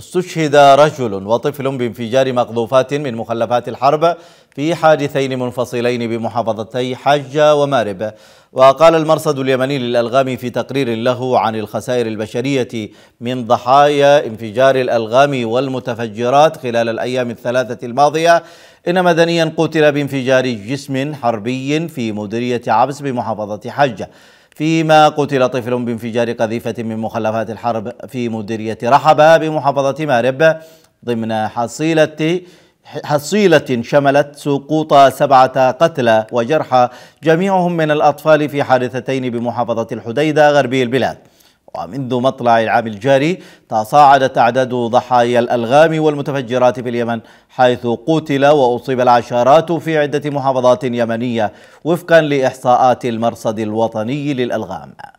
استشهد رجل وطفل بانفجار مقذوفات من مخلفات الحرب في حادثين منفصلين بمحافظتي حجة ومارب وقال المرصد اليمني للألغام في تقرير له عن الخسائر البشرية من ضحايا انفجار الألغام والمتفجرات خلال الأيام الثلاثة الماضية إن مدنيا قتل بانفجار جسم حربي في مديرية عبس بمحافظة حجة فيما قتل طفل بانفجار قذيفة من مخلفات الحرب في مديرية رحبة بمحافظة مارب ضمن حصيلة حصيلة شملت سقوط سبعة قتلى وجرحى جميعهم من الأطفال في حادثتين بمحافظة الحديدة غربي البلاد ومنذ مطلع العام الجاري تصاعدت أعداد ضحايا الألغام والمتفجرات في اليمن حيث قتل وأصيب العشرات في عدة محافظات يمنية وفقا لإحصاءات المرصد الوطني للألغام